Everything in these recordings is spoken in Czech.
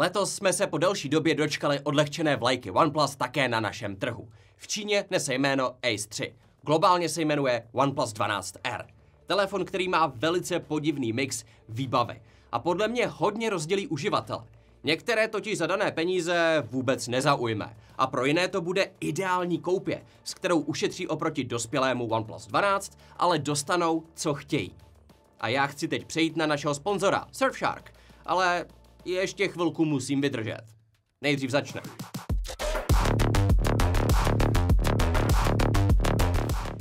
Letos jsme se po delší době dočkali odlehčené vlajky OnePlus také na našem trhu. V Číně nese jméno Ace 3. Globálně se jmenuje OnePlus 12R. Telefon, který má velice podivný mix výbavy a podle mě hodně rozdělí uživatele. Některé totiž za dané peníze vůbec nezaujme a pro jiné to bude ideální koupě, s kterou ušetří oproti dospělému OnePlus 12, ale dostanou, co chtějí. A já chci teď přejít na našeho sponzora, Surfshark, ale ještě chvilku musím vydržet. Nejdřív začne.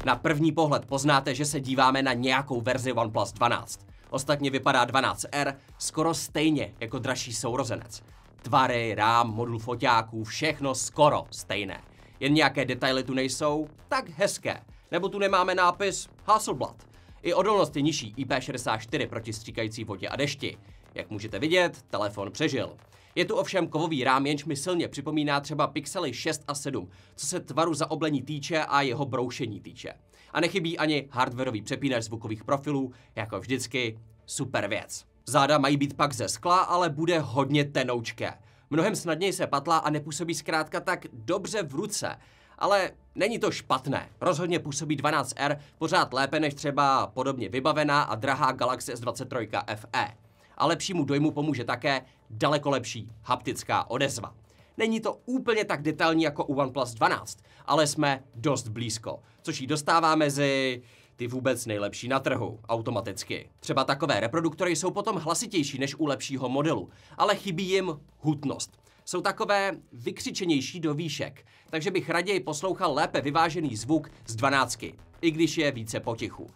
Na první pohled poznáte, že se díváme na nějakou verzi OnePlus 12. Ostatně vypadá 12R skoro stejně jako dražší sourozenec. Tvary, rám, modul foťáků, všechno skoro stejné. Jen nějaké detaily tu nejsou tak hezké. Nebo tu nemáme nápis Hasselblad. I odolnost je nižší IP64 proti stříkající vodě a dešti. Jak můžete vidět, telefon přežil. Je tu ovšem kovový rám, jenž mi silně připomíná třeba pixely 6 a 7, co se tvaru zaoblení týče a jeho broušení týče. A nechybí ani hardwareový přepínač zvukových profilů, jako vždycky super věc. Záda mají být pak ze skla, ale bude hodně tenoučké. Mnohem snadněji se patlá a nepůsobí zkrátka tak dobře v ruce. Ale není to špatné. Rozhodně působí 12R pořád lépe než třeba podobně vybavená a drahá Galaxy S23 FE a lepšímu dojmu pomůže také daleko lepší haptická odezva. Není to úplně tak detailní jako u OnePlus 12, ale jsme dost blízko, což ji dostává mezi ty vůbec nejlepší na trhu, automaticky. Třeba takové reproduktory jsou potom hlasitější než u lepšího modelu, ale chybí jim hutnost. Jsou takové vykřičenější do výšek, takže bych raději poslouchal lépe vyvážený zvuk z 12, i když je více potichu.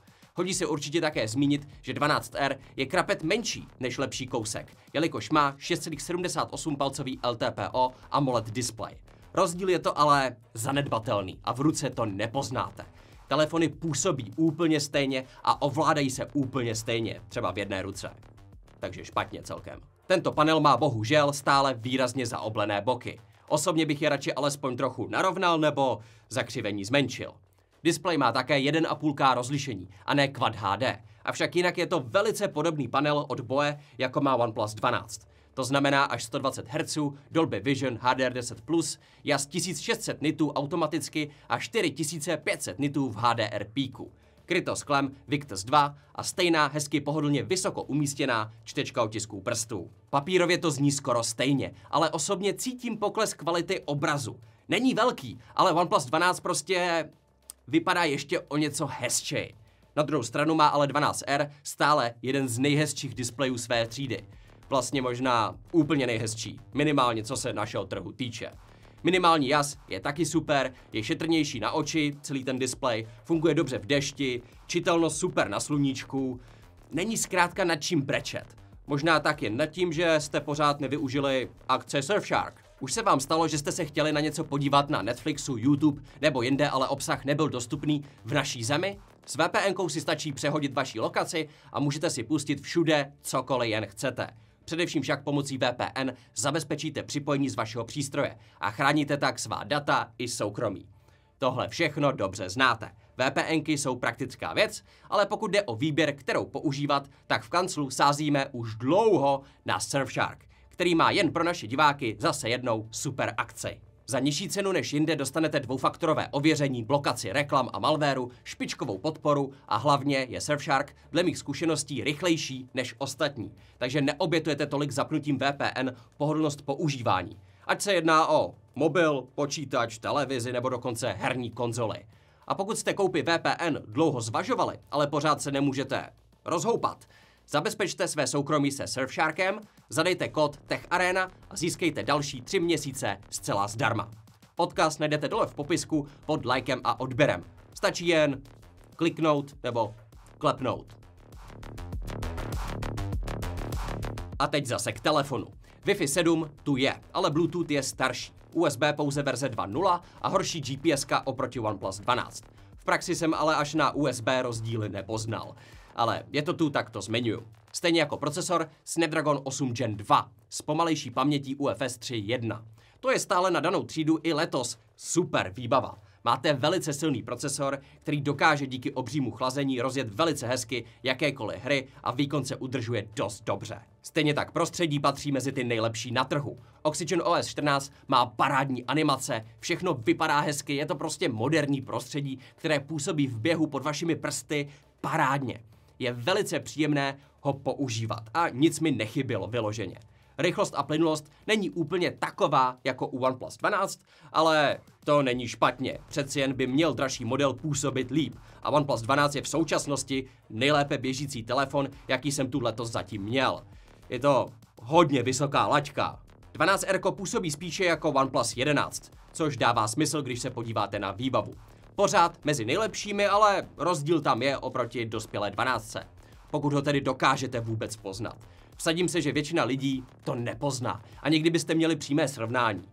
Hodí se určitě také zmínit, že 12R je krapet menší než lepší kousek, jelikož má 6,78 palcový LTPO AMOLED display. Rozdíl je to ale zanedbatelný a v ruce to nepoznáte. Telefony působí úplně stejně a ovládají se úplně stejně, třeba v jedné ruce. Takže špatně celkem. Tento panel má bohužel stále výrazně zaoblené boky. Osobně bych je radši alespoň trochu narovnal nebo zakřivení zmenšil. Display má také 1,5K rozlišení a ne Quad HD, avšak jinak je to velice podobný panel od Boe, jako má OnePlus 12. To znamená až 120 Hz, Dolby Vision HDR 10+, jas 1600 nitů automaticky a 4500 nitů v HDR píku kryto sklem Victus 2 a stejná hezky pohodlně vysoko umístěná čtečka otisků prstů. Papírově to zní skoro stejně, ale osobně cítím pokles kvality obrazu. Není velký, ale OnePlus 12 prostě vypadá ještě o něco hezčej. Na druhou stranu má ale 12R stále jeden z nejhezčích displejů své třídy. Vlastně možná úplně nejhezčí, minimálně co se našeho trhu týče. Minimální jas je taky super, je šetrnější na oči, celý ten displej, funguje dobře v dešti, čitelnost super na sluníčku, není zkrátka nad čím brečet. Možná tak jen nad tím, že jste pořád nevyužili akce Surfshark. Už se vám stalo, že jste se chtěli na něco podívat na Netflixu, YouTube nebo jinde, ale obsah nebyl dostupný v naší zemi? S VPN si stačí přehodit vaší lokaci a můžete si pustit všude, cokoliv jen chcete. Především však pomocí VPN zabezpečíte připojení z vašeho přístroje a chráníte tak svá data i soukromí. Tohle všechno dobře znáte. VPNky jsou praktická věc, ale pokud jde o výběr, kterou používat, tak v kanclu sázíme už dlouho na Surfshark který má jen pro naše diváky zase jednou super akci. Za nižší cenu než jinde dostanete dvoufaktorové ověření, blokaci reklam a malvéru, špičkovou podporu a hlavně je Surfshark dle mých zkušeností rychlejší než ostatní. Takže neobětujete tolik zapnutím VPN pohodlnost používání. Ať se jedná o mobil, počítač, televizi nebo dokonce herní konzoly. A pokud jste koupi VPN dlouho zvažovali, ale pořád se nemůžete rozhoupat, Zabezpečte své soukromí se Surfsharkem, zadejte kód TechArena a získejte další tři měsíce zcela zdarma. Odkaz najdete dole v popisku pod lajkem a odběrem. Stačí jen kliknout nebo klepnout. A teď zase k telefonu. Wi-Fi 7 tu je, ale Bluetooth je starší. USB pouze verze 2.0 a horší GPS oproti OnePlus 12. V praxi jsem ale až na USB rozdíly nepoznal ale je to tu, tak to zmiňuju. Stejně jako procesor Snapdragon 8 Gen 2 s pomalejší pamětí UFS 3.1. To je stále na danou třídu i letos super výbava. Máte velice silný procesor, který dokáže díky obřímu chlazení rozjet velice hezky jakékoliv hry a výkon se udržuje dost dobře. Stejně tak prostředí patří mezi ty nejlepší na trhu. Oxygen OS 14 má parádní animace, všechno vypadá hezky, je to prostě moderní prostředí, které působí v běhu pod vašimi prsty parádně je velice příjemné ho používat a nic mi nechybilo vyloženě. Rychlost a plynulost není úplně taková jako u OnePlus 12, ale to není špatně. Přeci jen by měl dražší model působit líp. A OnePlus 12 je v současnosti nejlépe běžící telefon, jaký jsem tu letos zatím měl. Je to hodně vysoká laťka. 12R působí spíše jako OnePlus 11, což dává smysl, když se podíváte na výbavu. Pořád mezi nejlepšími, ale rozdíl tam je oproti dospělé 12. Pokud ho tedy dokážete vůbec poznat. Vsadím se, že většina lidí to nepozná a někdy byste měli přímé srovnání.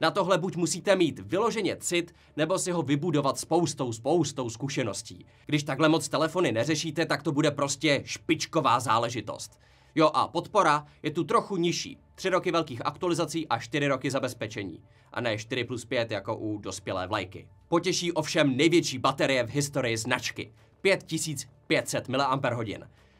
Na tohle buď musíte mít vyloženě cit, nebo si ho vybudovat spoustou, spoustou zkušeností. Když takhle moc telefony neřešíte, tak to bude prostě špičková záležitost. Jo a podpora je tu trochu nižší. Tři roky velkých aktualizací a čtyři roky zabezpečení. A ne 4 plus 5 jako u dospělé vlajky. Potěší ovšem největší baterie v historii značky. 5500 mAh.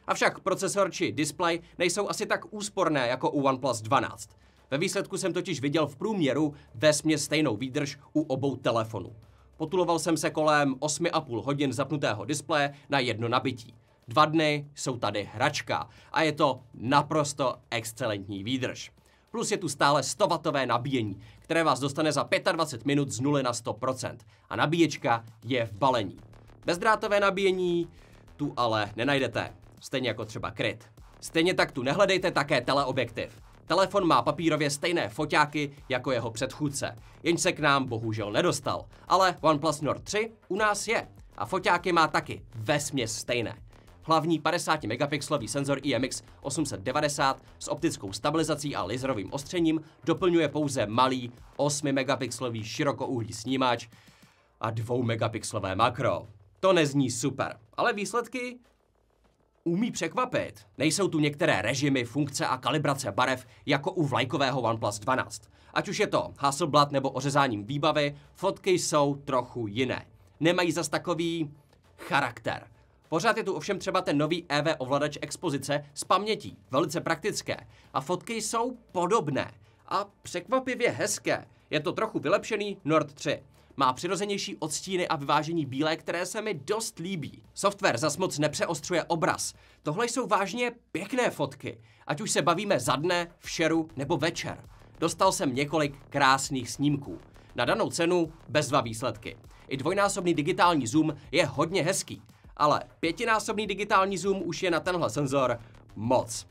Avšak procesor či display nejsou asi tak úsporné jako u OnePlus 12. Ve výsledku jsem totiž viděl v průměru ve stejnou výdrž u obou telefonů. Potuloval jsem se kolem 8,5 hodin zapnutého displeje na jedno nabití. Dva dny jsou tady hračka a je to naprosto excelentní výdrž. Plus je tu stále 100W nabíjení, které vás dostane za 25 minut z 0 na 100%. A nabíječka je v balení. Bezdrátové nabíjení tu ale nenajdete, stejně jako třeba kryt. Stejně tak tu nehledejte také teleobjektiv. Telefon má papírově stejné foťáky jako jeho předchůdce, jenž se k nám bohužel nedostal. Ale OnePlus Nord 3 u nás je a foťáky má taky vesměs stejné hlavní 50 megapixelový senzor IMX 890 s optickou stabilizací a laserovým ostřením doplňuje pouze malý 8 megapixelový širokouhlý snímač a 2 megapixelové makro. To nezní super, ale výsledky umí překvapit. Nejsou tu některé režimy, funkce a kalibrace barev jako u vlajkového OnePlus 12. Ať už je to Hasselblad nebo ořezáním výbavy, fotky jsou trochu jiné. Nemají zas takový charakter. Pořád je tu ovšem třeba ten nový EV ovladač expozice s pamětí, velice praktické. A fotky jsou podobné a překvapivě hezké. Je to trochu vylepšený Nord 3. Má přirozenější odstíny a vyvážení bílé, které se mi dost líbí. Software zas moc nepřeostřuje obraz. Tohle jsou vážně pěkné fotky, ať už se bavíme za dne, v šeru nebo večer. Dostal jsem několik krásných snímků. Na danou cenu bez dva výsledky. I dvojnásobný digitální zoom je hodně hezký ale pětinásobný digitální zoom už je na tenhle senzor moc.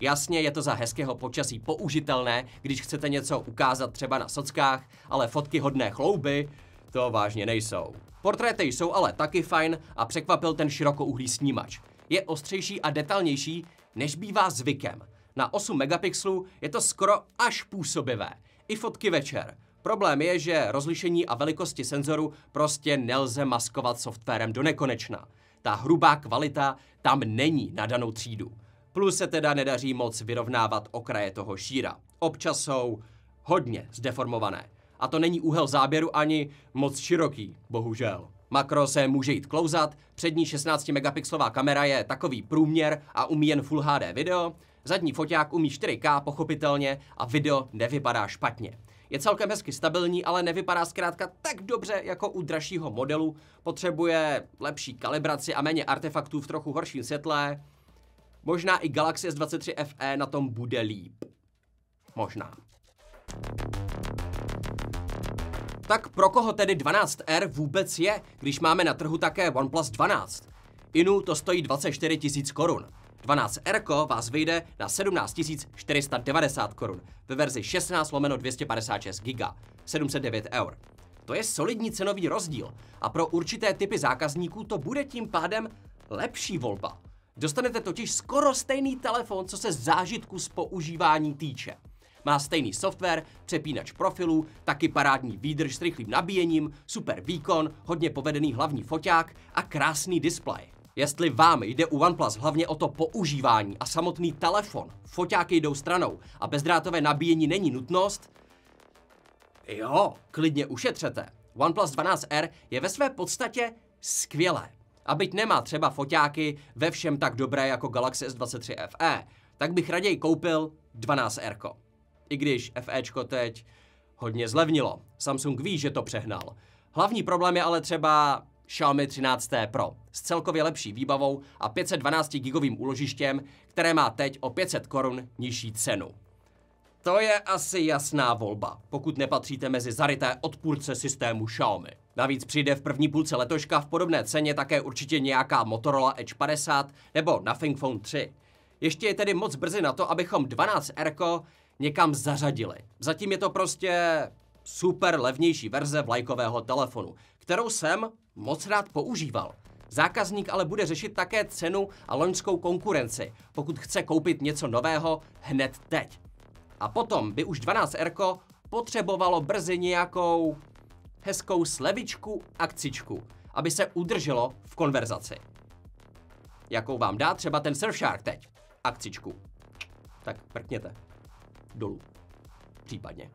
Jasně, je to za hezkého počasí použitelné, když chcete něco ukázat třeba na sockách, ale fotky hodné chlouby to vážně nejsou. Portréty jsou ale taky fajn a překvapil ten širokouhlý snímač. Je ostřejší a detalnější, než bývá zvykem. Na 8 megapixelů je to skoro až působivé. I fotky večer. Problém je, že rozlišení a velikosti senzoru prostě nelze maskovat softwarem do nekonečna. Ta hrubá kvalita tam není na danou třídu. Plus se teda nedaří moc vyrovnávat okraje toho šíra. Občas jsou hodně zdeformované. A to není úhel záběru ani moc široký, bohužel. Makro se může jít klouzat, přední 16 megapixelová kamera je takový průměr a umí jen Full HD video, zadní foťák umí 4K pochopitelně a video nevypadá špatně. Je celkem hezky stabilní, ale nevypadá zkrátka tak dobře jako u dražšího modelu. Potřebuje lepší kalibraci a méně artefaktů v trochu horším světle. Možná i Galaxy S23 FE na tom bude líp. Možná. Tak pro koho tedy 12R vůbec je, když máme na trhu také OnePlus 12? Inu to stojí 24 000 korun. 12 r vás vyjde na 17 490 korun ve verzi 16 lomeno 256 giga, 709 eur. To je solidní cenový rozdíl a pro určité typy zákazníků to bude tím pádem lepší volba. Dostanete totiž skoro stejný telefon, co se zážitku z používání týče. Má stejný software, přepínač profilů, taky parádní výdrž s rychlým nabíjením, super výkon, hodně povedený hlavní foťák a krásný displej. Jestli vám jde u OnePlus hlavně o to používání a samotný telefon, foťáky jdou stranou a bezdrátové nabíjení není nutnost, jo, klidně ušetřete. OnePlus 12R je ve své podstatě skvělé. A byť nemá třeba foťáky ve všem tak dobré jako Galaxy S23 FE, tak bych raději koupil 12R. I když FEčko teď hodně zlevnilo. Samsung ví, že to přehnal. Hlavní problém je ale třeba Xiaomi 13 Pro s celkově lepší výbavou a 512 gigovým úložištěm, které má teď o 500 korun nižší cenu. To je asi jasná volba, pokud nepatříte mezi zaryté odpůrce systému Xiaomi. Navíc přijde v první půlce letoška v podobné ceně také určitě nějaká Motorola Edge 50 nebo Nothing Phone 3. Ještě je tedy moc brzy na to, abychom 12 r někam zařadili. Zatím je to prostě super levnější verze vlajkového telefonu, kterou jsem moc rád používal. Zákazník ale bude řešit také cenu a loňskou konkurenci, pokud chce koupit něco nového hned teď. A potom by už 12 r potřebovalo brzy nějakou hezkou slevičku, akcičku, aby se udrželo v konverzaci. Jakou vám dá třeba ten Surfshark teď? Akcičku. Tak prkněte. Dolů. Případně.